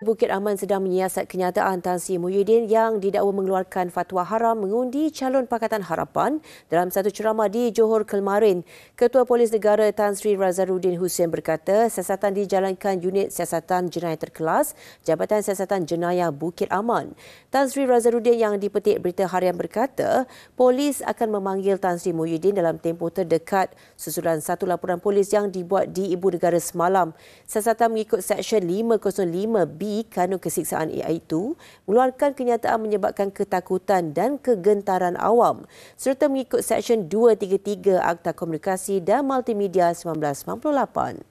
Bukit Aman sedang menyiasat kenyataan Tan Sri Muhyiddin yang didakwa mengeluarkan fatwa haram mengundi calon Pakatan Harapan dalam satu ceramah di Johor kemarin. Ketua Polis Negara Tan Sri Razaruddin Hussein berkata siasatan dijalankan unit siasatan jenayah terkelas Jabatan Siasatan Jenayah Bukit Aman. Tan Sri Razaruddin yang dipetik berita harian berkata polis akan memanggil Tan Sri Muhyiddin dalam tempoh terdekat susulan satu laporan polis yang dibuat di Ibu Negara semalam. Siasatan mengikut Seksyen 505 B kanun kesiksaan AI itu mengeluarkan kenyataan menyebabkan ketakutan dan kegentaran awam serta mengikut Seksyen 233 Akta Komunikasi dan Multimedia 1998.